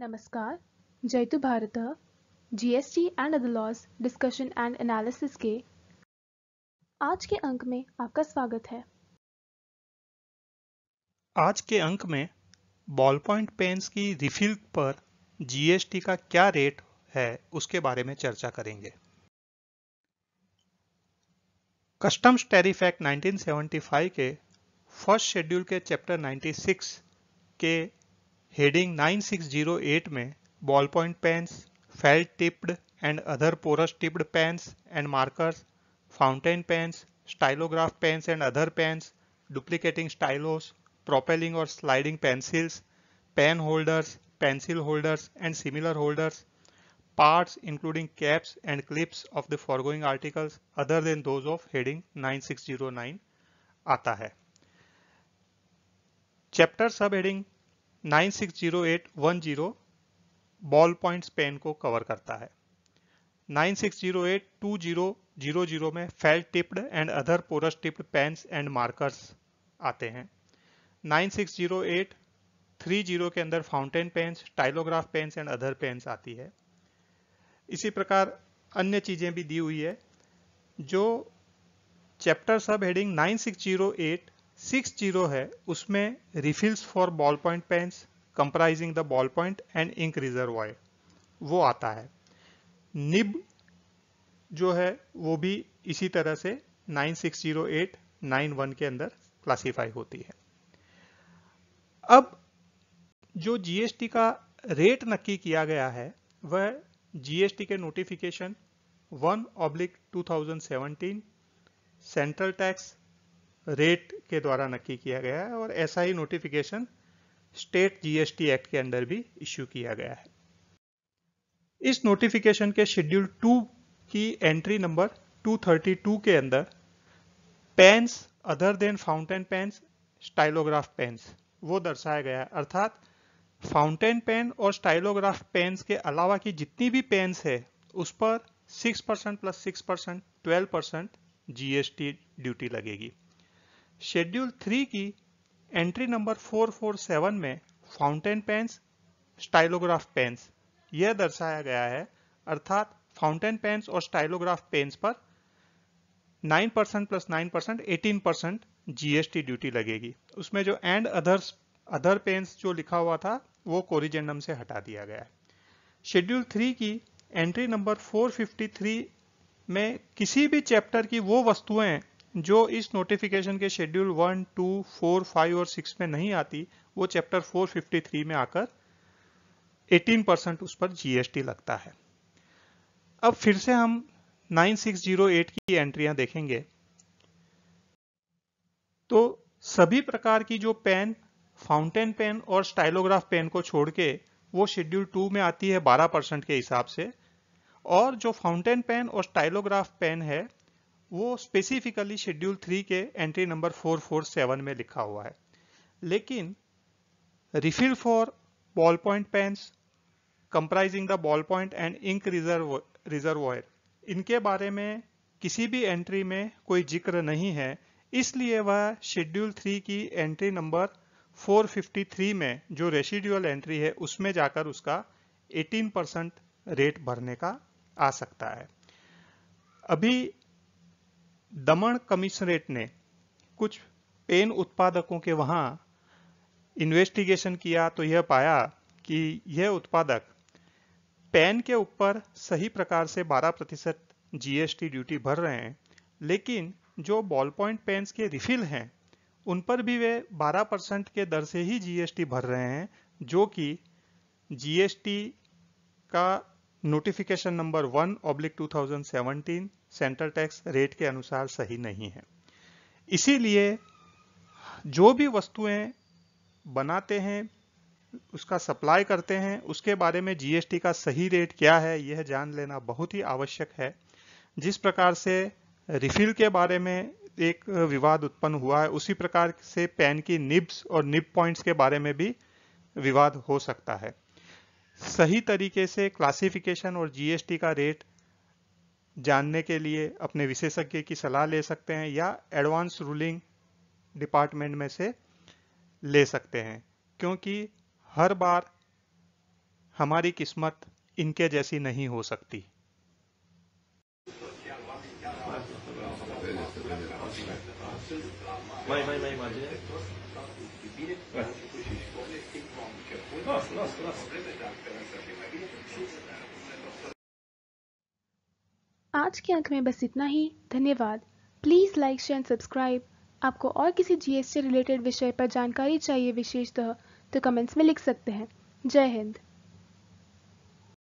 नमस्कार जयतु Bharat GST and other laws discussion and analysis के आज के अंक में आपका स्वागत है आज के अंक में बॉल पॉइंट पेन्स की रिफिल पर जीएसटी का क्या रेट है उसके बारे में चर्चा करेंगे कस्टम्स टैरिफ एक्ट 1975 के फर्स्ट शेड्यूल के चैप्टर 96 के हेडिंग 9608 में ball point pens felt tipped and other porous tipped pens and markers fountain pens stylograph pens and other pens duplicating stylos propelling और sliding pencils pen holders pencil holders and similar holders parts including caps and clips of the foregoing articles other than those of heading 9609 आता है chapter sub heading 9609 960810 ball points pen को cover करता है 96082000 में felt tipped and other porous tipped pens and markers आते हैं 960830 के अंदर fountain pens stylograph pens and other pens आती है इसी प्रकार अन्य चीज़ें भी दी हुई है जो chapter sub heading 9608 six zero है उसमें refills for ball point pens comprising the ball point and ink reservoir वो आता है निब जो है वो भी इसी तरह से 9608 91 के अंदर क्लासिफाई होती है अब जो जीएसटी का रेट नक्की किया गया है वह जीएसटी के notification 1 oblique 2017 central tax rate के द्वारा नक्की किया गया है और ऐसा ही नोटिफिकेशन स्टेट जीएसटी एक्ट के अंदर भी इश्यू किया गया है इस नोटिफिकेशन के शेड्यूल टू की एंट्री नंबर 232 के अंदर pens other than fountain pens stylograph pens वो दर्शाया गया है अर्थात फाउंटेन पेन और स्टाइलोग्राफ पेन्स के अलावा की जितनी भी पेन्स है उस पर 6% percent plus six percent twelve percent GST duty लगेगी शेड्यूल थ्री की एंट्री नंबर 447 में फाउंटेन पेन्स स्टाइलोग्राफ पेन्स यह दर्शाया गया है अर्थात फाउंटेन पेन्स और स्टाइलोग्राफ पेन्स पर 9 percent plus nine percent eighteen percent GST duty लगेगी उसमें जो एंड अदर्स अदर पेन्स जो लिखा हुआ था वो कोरिजेंडम से हटा दिया गया है शेड्यूल थ्री की एंट्री नंबर 453 में किसी भी चैप्टर की वो वस्तुएं जो इस नोटिफिकेशन के schedule one two four five और सिक्स में नहीं आती वो चैप्टर 453 में आकर 18 परसेंट उस पर जीएसटी लगता है अब फिर से हम 9608 की एंट्रियां देखेंगे तो सभी प्रकार की जो पेन फाउंटेन पेन और स्टाइलोग्राफ पेन को छोड़ के वो शेड्यूल टू में आती है 12 परसेंट के हिसाब से और जो फाउंटेन पेन और स्टाइलोग्राफ पेन है वो स्पेसिफिकली शेड्यूल थ्री के entry number four four seven में लिखा हुआ है लेकिन refill for ball point pens comprising the ball point and ink reserve reservoir इनके बारे में किसी भी एंट्री में कोई जिक्र नहीं है इसलिए वह शेड्यूल थ्री की एंट्री नंबर 453 में जो रेसिड्यूअल एंट्री है उसमें जाकर उसका 18 परसेंट रेट भरने का आ सकता है अभी दमन कमिश्नरेट ने कुछ पेन उत्पादकों के वहाँ इन्वेस्टिगेशन किया तो यह पाया कि यह उत्पादक पेन के ऊपर सही प्रकार से 12 प्रतिशत जीएसटी ड्यूटी भर रहे हैं लेकिन जो बॉल पॉइंट पेन्स के रिफिल हैं उन पर भी वे 12 परसेंट के दर से ही जीएसटी भर रहे हैं जो कि जीएसटी का notification number one oblique 2017 central tax rate के अनुसार सही नहीं है इसीलिए जो भी वस्तुएं बनाते हैं उसका सप्लाई करते हैं उसके बारे में जीएसटी का सही रेट क्या है यह जान लेना बहुत ही आवश्यक है जिस प्रकार से रिफिल के बारे में एक विवाद उत्पन्न हुआ है उसी प्रकार से पेन की निब्स और निब पॉइंट्स के बारे में भी विवाद हो सकता है सही तरीके से क्लासिफिकेशन और जीएसटी का रेट जानने के लिए अपने विशेषज्ञ की सलाह ले सकते हैं या एडवांस रूलिंग डिपार्टमेंट में से ले सकते हैं क्योंकि हर बार हमारी किस्मत इनके जैसी नहीं हो सकती आज के अंक में बस इतना ही धन्यवाद please like share and subscribe आपको और किसी जीएसटी रिलेटेड विषय पर जानकारी चाहिए विशेषतः तो कमेंट्स में लिख सकते हैं जय हिंद